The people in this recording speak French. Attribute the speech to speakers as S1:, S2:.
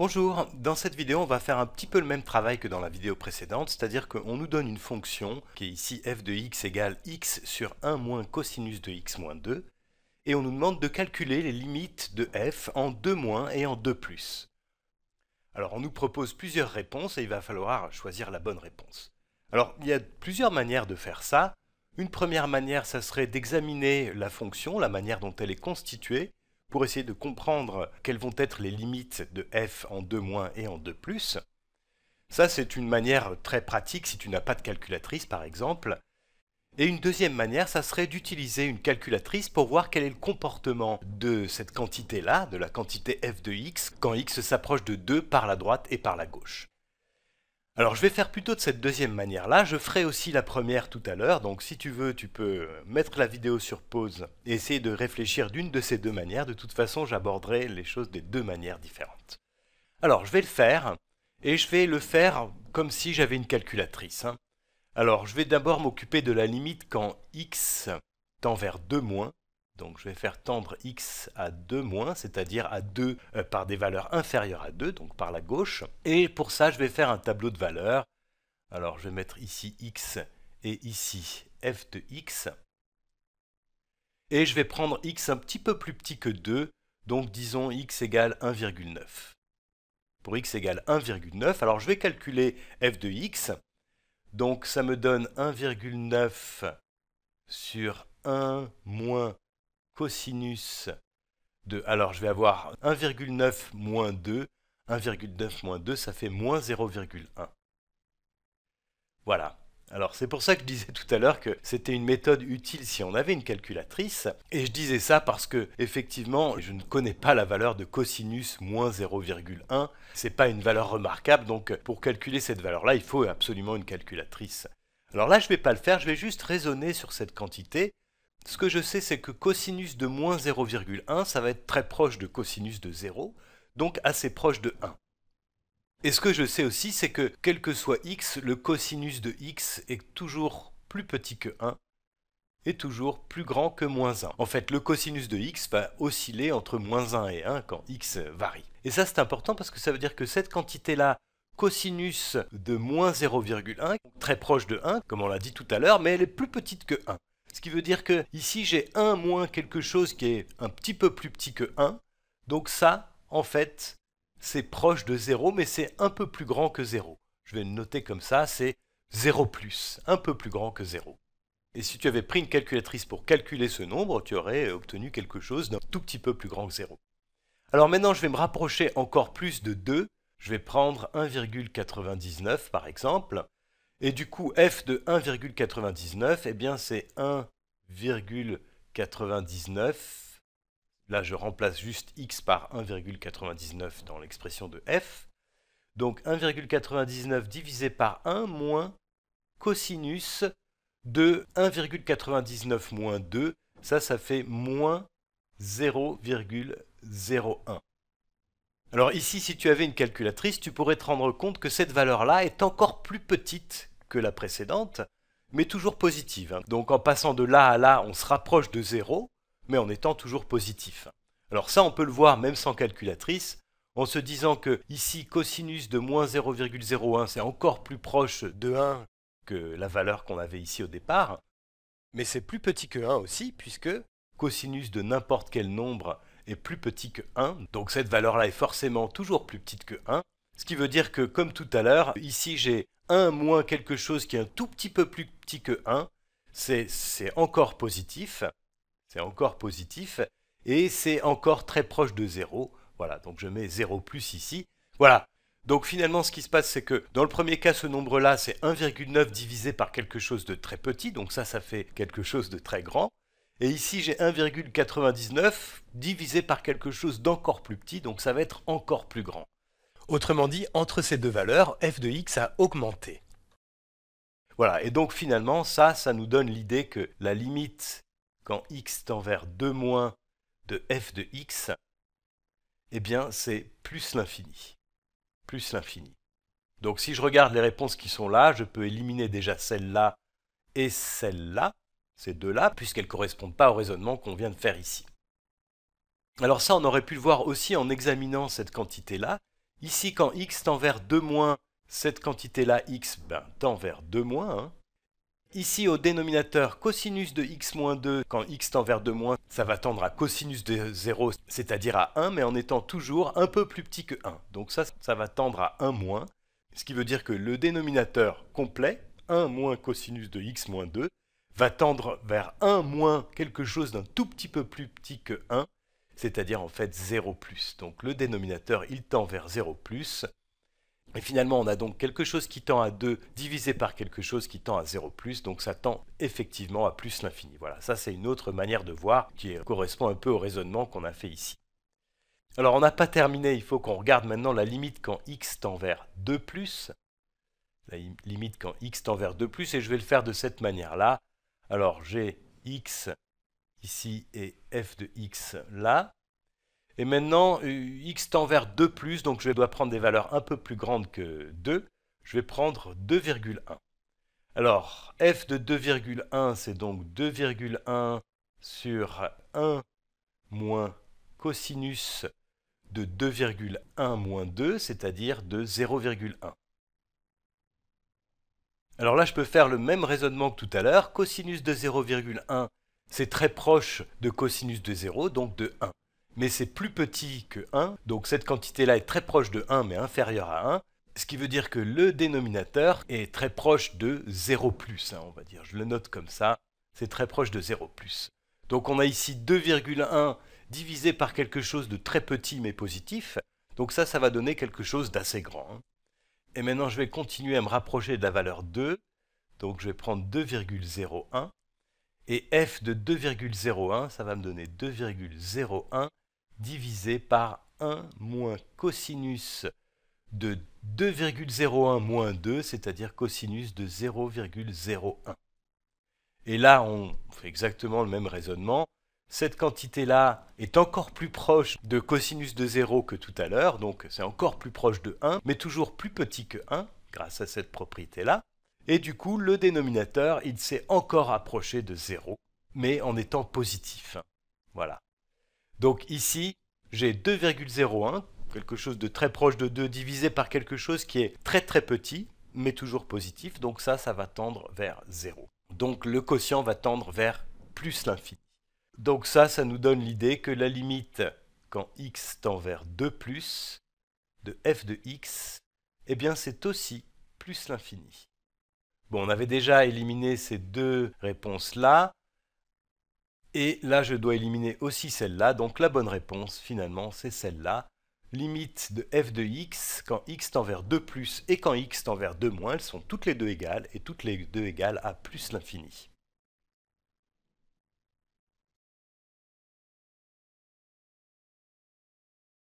S1: Bonjour, dans cette vidéo on va faire un petit peu le même travail que dans la vidéo précédente, c'est-à-dire qu'on nous donne une fonction qui est ici f de x égale x sur 1 moins cosinus de x moins 2 et on nous demande de calculer les limites de f en 2 moins et en 2 plus. Alors on nous propose plusieurs réponses et il va falloir choisir la bonne réponse. Alors il y a plusieurs manières de faire ça. Une première manière, ça serait d'examiner la fonction, la manière dont elle est constituée, pour essayer de comprendre quelles vont être les limites de f en 2- et en 2 ⁇ Ça, c'est une manière très pratique si tu n'as pas de calculatrice, par exemple. Et une deuxième manière, ça serait d'utiliser une calculatrice pour voir quel est le comportement de cette quantité-là, de la quantité f de x, quand x s'approche de 2 par la droite et par la gauche. Alors je vais faire plutôt de cette deuxième manière-là, je ferai aussi la première tout à l'heure, donc si tu veux, tu peux mettre la vidéo sur pause et essayer de réfléchir d'une de ces deux manières, de toute façon j'aborderai les choses des deux manières différentes. Alors je vais le faire, et je vais le faire comme si j'avais une calculatrice. Hein. Alors je vais d'abord m'occuper de la limite quand x tend vers 2 moins, donc je vais faire tendre x à 2 moins, c'est-à-dire à 2 euh, par des valeurs inférieures à 2, donc par la gauche. Et pour ça, je vais faire un tableau de valeurs. Alors je vais mettre ici x et ici f de x. Et je vais prendre x un petit peu plus petit que 2, donc disons x égale 1,9. Pour x égale 1,9, alors je vais calculer f de x. Donc ça me donne 1,9 sur 1 moins cosinus de... Alors je vais avoir 1,9 moins 2. 1,9 moins 2, ça fait moins 0,1. Voilà. Alors c'est pour ça que je disais tout à l'heure que c'était une méthode utile si on avait une calculatrice. Et je disais ça parce que effectivement je ne connais pas la valeur de cosinus moins 0,1. C'est pas une valeur remarquable, donc pour calculer cette valeur-là, il faut absolument une calculatrice. Alors là, je ne vais pas le faire, je vais juste raisonner sur cette quantité. Ce que je sais, c'est que cosinus de moins 0,1, ça va être très proche de cosinus de 0, donc assez proche de 1. Et ce que je sais aussi, c'est que quel que soit x, le cosinus de x est toujours plus petit que 1 et toujours plus grand que moins 1. En fait, le cosinus de x va osciller entre moins 1 et 1 quand x varie. Et ça, c'est important parce que ça veut dire que cette quantité-là, cosinus de moins 0,1, très proche de 1, comme on l'a dit tout à l'heure, mais elle est plus petite que 1. Ce qui veut dire que ici j'ai 1 moins quelque chose qui est un petit peu plus petit que 1. Donc ça, en fait, c'est proche de 0, mais c'est un peu plus grand que 0. Je vais le noter comme ça, c'est 0 plus, un peu plus grand que 0. Et si tu avais pris une calculatrice pour calculer ce nombre, tu aurais obtenu quelque chose d'un tout petit peu plus grand que 0. Alors maintenant, je vais me rapprocher encore plus de 2. Je vais prendre 1,99 par exemple. Et du coup, f de 1,99, eh bien c'est 1,99. Là, je remplace juste x par 1,99 dans l'expression de f. Donc 1,99 divisé par 1 moins cosinus de 1,99 moins 2. Ça, ça fait moins 0,01. Alors ici, si tu avais une calculatrice, tu pourrais te rendre compte que cette valeur-là est encore plus petite que la précédente, mais toujours positive. Hein. Donc en passant de là à là, on se rapproche de zéro, mais en étant toujours positif. Alors ça, on peut le voir même sans calculatrice, en se disant que ici, cosinus de moins 0,01, c'est encore plus proche de 1 que la valeur qu'on avait ici au départ, mais c'est plus petit que 1 aussi, puisque cosinus de n'importe quel nombre est plus petit que 1, donc cette valeur-là est forcément toujours plus petite que 1, ce qui veut dire que, comme tout à l'heure, ici j'ai 1 moins quelque chose qui est un tout petit peu plus petit que 1, c'est encore positif, c'est encore positif, et c'est encore très proche de 0. Voilà, donc je mets 0 plus ici. Voilà. Donc finalement, ce qui se passe, c'est que dans le premier cas, ce nombre-là, c'est 1,9 divisé par quelque chose de très petit, donc ça, ça fait quelque chose de très grand. Et ici, j'ai 1,99 divisé par quelque chose d'encore plus petit, donc ça va être encore plus grand. Autrement dit, entre ces deux valeurs, f de x a augmenté. Voilà, et donc finalement, ça, ça nous donne l'idée que la limite quand x tend vers 2 moins de f de x, eh bien, c'est plus l'infini. Plus l'infini. Donc si je regarde les réponses qui sont là, je peux éliminer déjà celle-là et celle-là, ces deux-là, puisqu'elles ne correspondent pas au raisonnement qu'on vient de faire ici. Alors ça, on aurait pu le voir aussi en examinant cette quantité-là, Ici, quand x tend vers 2 moins, cette quantité-là, x, ben, tend vers 2 moins. Hein. Ici, au dénominateur, cosinus de x moins 2, quand x tend vers 2 moins, ça va tendre à cosinus de 0, c'est-à-dire à 1, mais en étant toujours un peu plus petit que 1. Donc ça, ça va tendre à 1 moins, ce qui veut dire que le dénominateur complet, 1 moins cosinus de x moins 2, va tendre vers 1 moins quelque chose d'un tout petit peu plus petit que 1, c'est-à-dire en fait 0 plus. Donc le dénominateur, il tend vers 0 plus. Et finalement, on a donc quelque chose qui tend à 2 divisé par quelque chose qui tend à 0 plus, donc ça tend effectivement à plus l'infini. Voilà, ça c'est une autre manière de voir qui correspond un peu au raisonnement qu'on a fait ici. Alors on n'a pas terminé, il faut qu'on regarde maintenant la limite quand x tend vers 2 plus. La limite quand x tend vers 2 plus, et je vais le faire de cette manière-là. Alors j'ai x ici et f de x là. Et maintenant, euh, x tend vers 2 plus, donc je dois prendre des valeurs un peu plus grandes que 2. Je vais prendre 2,1. Alors, f de 2,1, c'est donc 2,1 sur 1 moins cosinus de 2,1 moins 2, c'est-à-dire de 0,1. Alors là, je peux faire le même raisonnement que tout à l'heure. Cosinus de 0,1, c'est très proche de cosinus de 0, donc de 1. Mais c'est plus petit que 1, donc cette quantité-là est très proche de 1 mais inférieure à 1, ce qui veut dire que le dénominateur est très proche de 0 plus, hein, on va dire. Je le note comme ça, c'est très proche de 0 plus. Donc on a ici 2,1 divisé par quelque chose de très petit mais positif. Donc ça, ça va donner quelque chose d'assez grand. Hein. Et maintenant, je vais continuer à me rapprocher de la valeur 2. Donc je vais prendre 2,01. Et f de 2,01, ça va me donner 2,01 divisé par 1 moins cosinus de 2,01 moins 2, c'est-à-dire cosinus de 0,01. Et là, on fait exactement le même raisonnement. Cette quantité-là est encore plus proche de cosinus de 0 que tout à l'heure, donc c'est encore plus proche de 1, mais toujours plus petit que 1, grâce à cette propriété-là. Et du coup, le dénominateur, il s'est encore approché de 0, mais en étant positif. Voilà. Donc ici, j'ai 2,01, quelque chose de très proche de 2 divisé par quelque chose qui est très très petit, mais toujours positif. Donc ça, ça va tendre vers 0. Donc le quotient va tendre vers plus l'infini. Donc ça, ça nous donne l'idée que la limite quand x tend vers 2 plus de f de x, eh bien c'est aussi plus l'infini. Bon, on avait déjà éliminé ces deux réponses-là. Et là, je dois éliminer aussi celle-là. Donc la bonne réponse, finalement, c'est celle-là. Limite de f de x, quand x tend vers 2 plus et quand x tend vers 2 moins, elles sont toutes les deux égales, et toutes les deux égales à plus l'infini.